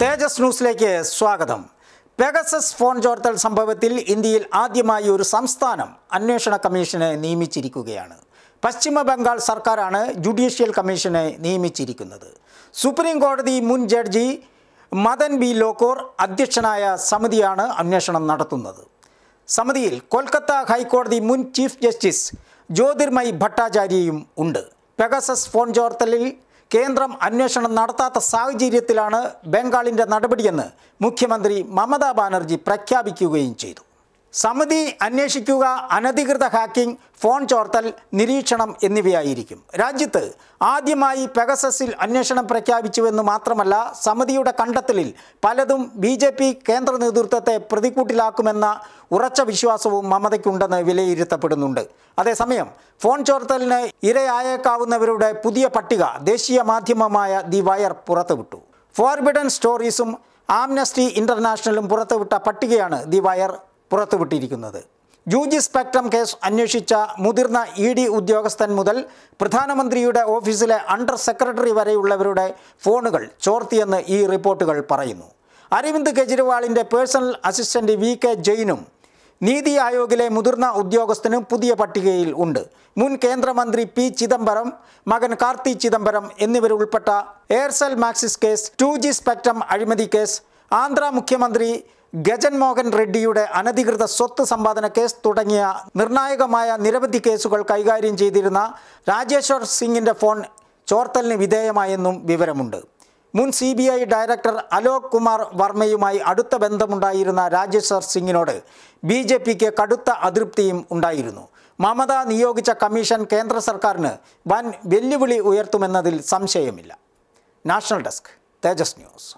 തേജസ് ന്യൂസിലേക്ക് സ്വാഗതം Pegasus phone ചോർത്തൽ സംഭവത്തിൽ ഇന്ത്യയിൽ ആദ്യമായി ഒരു സംസ്ഥാനം അന്വേഷണ കമ്മീഷനെ നിയമിച്ചിരിക്കുകയാണ് പശ്ചിമ ബംഗാൾ സർക്കാരാണ് ജുഡീഷ്യൽ കമ്മീഷനെ നിയമിച്ചിരിക്കുന്നത് സുപ്രീം കോടതി മുൻ ജഡ്ജി മദൻ ബി ലോക്കോർ അധ്യക്ഷനായ സമിതിയാണ് അന്വേഷണം നടത്തുന്നത് സമിതിയിൽ കൊൽക്കത്ത ഹൈക്കോടതി മുൻ ചീഫ് ജസ്റ്റിസ് ജ്യോതിർമയി ഭട്ടാചാര്യയും ഉണ്ട് പെഗസസ് ഫോൺ ചോർത്തലിൽ കേന്ദ്രം അന്വേഷണം നടത്താത്ത സാഹചര്യത്തിലാണ് ബംഗാളിൻ്റെ നടപടിയെന്ന് മുഖ്യമന്ത്രി മമതാ ബാനർജി പ്രഖ്യാപിക്കുകയും ചെയ്തു സമിതി അന്വേഷിക്കുക അനധികൃത ഹാക്കിംഗ് ഫോൺ ചോർത്തൽ നിരീക്ഷണം എന്നിവയായിരിക്കും രാജ്യത്ത് ആദ്യമായി പെഗസസിൽ അന്വേഷണം പ്രഖ്യാപിച്ചുവെന്ന് മാത്രമല്ല സമിതിയുടെ കണ്ടെത്തലിൽ പലതും ബി ജെ പി കേന്ദ്ര നേതൃത്വത്തെ പ്രതിക്കൂട്ടിലാക്കുമെന്ന ഉറച്ച വിശ്വാസവും മമതയ്ക്കുണ്ടെന്ന് വിലയിരുത്തപ്പെടുന്നുണ്ട് അതേസമയം ഫോൺ ചോർത്തലിന് ഇരയായേക്കാവുന്നവരുടെ പുതിയ പട്ടിക ദേശീയ മാധ്യമമായ ദി വയർ പുറത്തുവിട്ടു ഫോർബിഡൻ സ്റ്റോറീസും ആംനസ്റ്റി ഇന്റർനാഷണലും പുറത്തുവിട്ട പട്ടികയാണ് ദി വയർ പുറത്തുവിട്ടിരിക്കുന്നത് ജൂജി സ്പെക്ട്രം കേസ് അന്വേഷിച്ച മുതിർന്ന ഇ ഡി ഉദ്യോഗസ്ഥൻ മുതൽ പ്രധാനമന്ത്രിയുടെ ഓഫീസിലെ അണ്ടർ സെക്രട്ടറി വരെയുള്ളവരുടെ ഫോണുകൾ ചോർത്തിയെന്ന് ഈ റിപ്പോർട്ടുകൾ പറയുന്നു അരവിന്ദ് കെജ്രിവാളിൻ്റെ പേഴ്സണൽ അസിസ്റ്റന്റ് വി കെ ജെയിനും നീതി ആയോഗിലെ മുതിർന്ന ഉദ്യോഗസ്ഥനും പുതിയ പട്ടികയിൽ ഉണ്ട് മുൻ കേന്ദ്രമന്ത്രി പി ചിദംബരം മകൻ കാർത്തി ചിദംബരം എന്നിവരുൾപ്പെട്ട Aircel Maxis case two G spectrum അഴിമതി കേസ് ആന്ധ്ര മുഖ്യമന്ത്രി ഗജൻ മോഹൻ റെഡ്ഡിയുടെ അനധികൃത സ്വത്ത് സമ്പാദന കേസ് തുടങ്ങിയ നിർണായകമായ നിരവധി കേസുകൾ കൈകാര്യം ചെയ്തിരുന്ന രാജേശ്വർ സിംഗിൻ്റെ ഫോൺ ചോർത്തലിന് വിധേയമായെന്നും വിവരമുണ്ട് മുൻ C B I director Alok Kumar വർമ്മയുമായി അടുത്ത ബന്ധമുണ്ടായിരുന്ന രാജേശ്വർ സിംഗിനോട് ബി ജെ പിക്ക് കടുത്ത അതൃപ്തിയും ഉണ്ടായിരുന്നു മമത നിയോഗിച്ച കമ്മീഷൻ കേന്ദ്ര സർക്കാരിന് വൻ വെല്ലുവിളി ഉയർത്തുമെന്നതിൽ സംശയമില്ല നാഷണൽ ഡെസ്ക് തേജസ് ന്യൂസ്